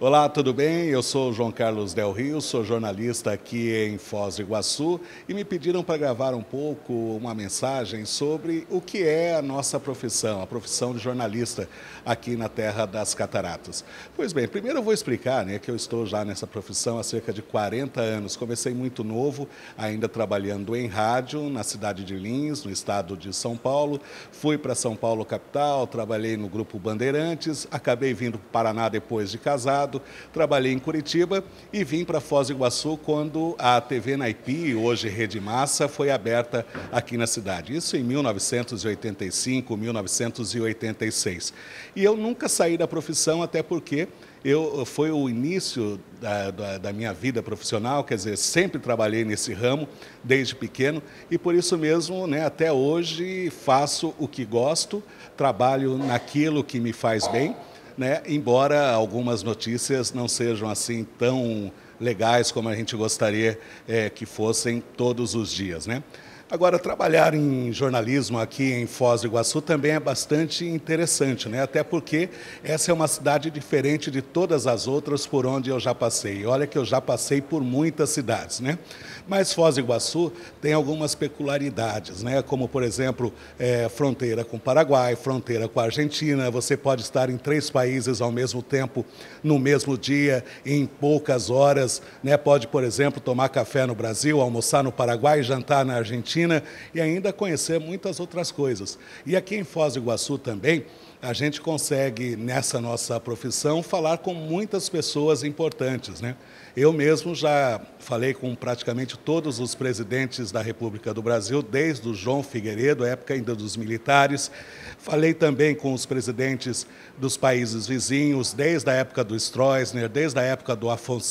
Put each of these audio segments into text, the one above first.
Olá, tudo bem? Eu sou João Carlos Del Rio, sou jornalista aqui em Foz do Iguaçu e me pediram para gravar um pouco uma mensagem sobre o que é a nossa profissão, a profissão de jornalista aqui na Terra das Cataratas. Pois bem, primeiro eu vou explicar né, que eu estou já nessa profissão há cerca de 40 anos. Comecei muito novo, ainda trabalhando em rádio na cidade de Lins, no estado de São Paulo. Fui para São Paulo, capital, trabalhei no Grupo Bandeirantes, acabei vindo para o Paraná depois de casado trabalhei em Curitiba e vim para Foz do Iguaçu quando a TV Naipi, hoje Rede Massa, foi aberta aqui na cidade. Isso em 1985, 1986. E eu nunca saí da profissão, até porque eu, foi o início da, da, da, minha vida profissional, quer dizer, sempre trabalhei nesse ramo desde pequeno e por isso mesmo, né, até hoje faço o que gosto, trabalho naquilo que me faz bem né? embora algumas notícias não sejam assim tão legais como a gente gostaria é, que fossem todos os dias. Né? Agora, trabalhar em jornalismo aqui em Foz do Iguaçu também é bastante interessante, né? Até porque essa é uma cidade diferente de todas as outras por onde eu já passei. Olha que eu já passei por muitas cidades, né? Mas Foz do Iguaçu tem algumas peculiaridades, né? Como, por exemplo, é, fronteira com o Paraguai, fronteira com a Argentina. Você pode estar em três países ao mesmo tempo, no mesmo dia, em poucas horas, né? Pode, por exemplo, tomar café no Brasil, almoçar no Paraguai, jantar na Argentina China e ainda conhecer muitas outras coisas. E aqui em Foz do Iguaçu também, a gente consegue, nessa nossa profissão, falar com muitas pessoas importantes. Né? Eu mesmo já falei com praticamente todos os presidentes da República do Brasil, desde o João Figueiredo, época ainda dos militares. Falei também com os presidentes dos países vizinhos, desde a época do Stroessner, desde a época do Afonso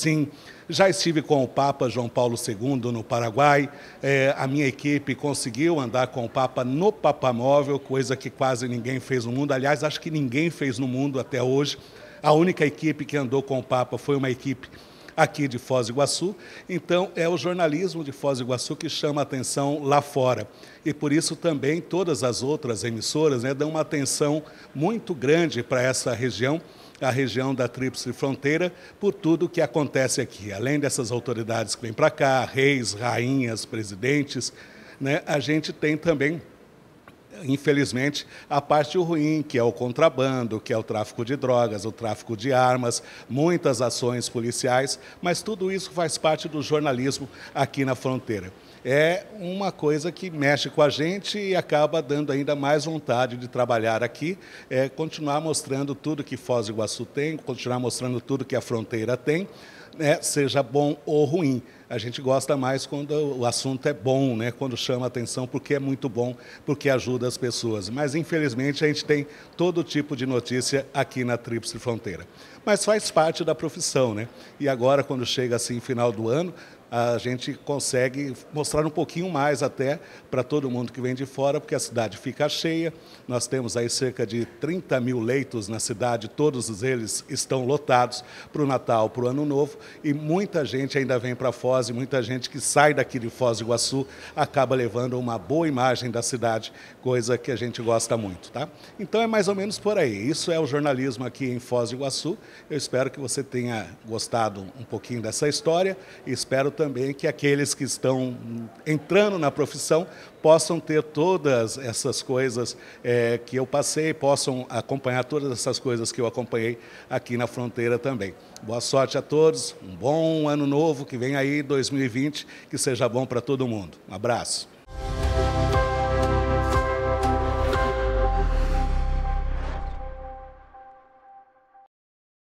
já estive com o Papa João Paulo II no Paraguai. É, a minha equipe conseguiu andar com o Papa no Papamóvel, coisa que quase ninguém fez no mundo. Aliás, acho que ninguém fez no mundo até hoje. A única equipe que andou com o Papa foi uma equipe aqui de Foz do Iguaçu. Então, é o jornalismo de Foz do Iguaçu que chama a atenção lá fora. E por isso também todas as outras emissoras né, dão uma atenção muito grande para essa região a região da Tríplice Fronteira por tudo o que acontece aqui. Além dessas autoridades que vêm para cá, reis, rainhas, presidentes, né, a gente tem também infelizmente, a parte ruim, que é o contrabando, que é o tráfico de drogas, o tráfico de armas, muitas ações policiais, mas tudo isso faz parte do jornalismo aqui na fronteira. É uma coisa que mexe com a gente e acaba dando ainda mais vontade de trabalhar aqui, é, continuar mostrando tudo que Foz do Iguaçu tem, continuar mostrando tudo que a fronteira tem né, seja bom ou ruim. A gente gosta mais quando o assunto é bom, né, quando chama atenção, porque é muito bom, porque ajuda as pessoas. Mas, infelizmente, a gente tem todo tipo de notícia aqui na Tríplice Fronteira. Mas faz parte da profissão, né? E agora, quando chega assim, final do ano, a gente consegue mostrar um pouquinho mais até para todo mundo que vem de fora, porque a cidade fica cheia. Nós temos aí cerca de 30 mil leitos na cidade, todos eles estão lotados para o Natal, para o Ano Novo, e muita gente ainda vem para Foz e muita gente que sai daqui de Foz do Iguaçu acaba levando uma boa imagem da cidade, coisa que a gente gosta muito, tá? Então é mais ou menos por aí. Isso é o jornalismo aqui em Foz do Iguaçu. Eu espero que você tenha gostado um pouquinho dessa história e espero também que aqueles que estão entrando na profissão possam ter todas essas coisas é, que eu passei, possam acompanhar todas essas coisas que eu acompanhei aqui na fronteira também. Boa sorte a todos, um bom ano novo que vem aí, 2020, que seja bom para todo mundo. Um abraço.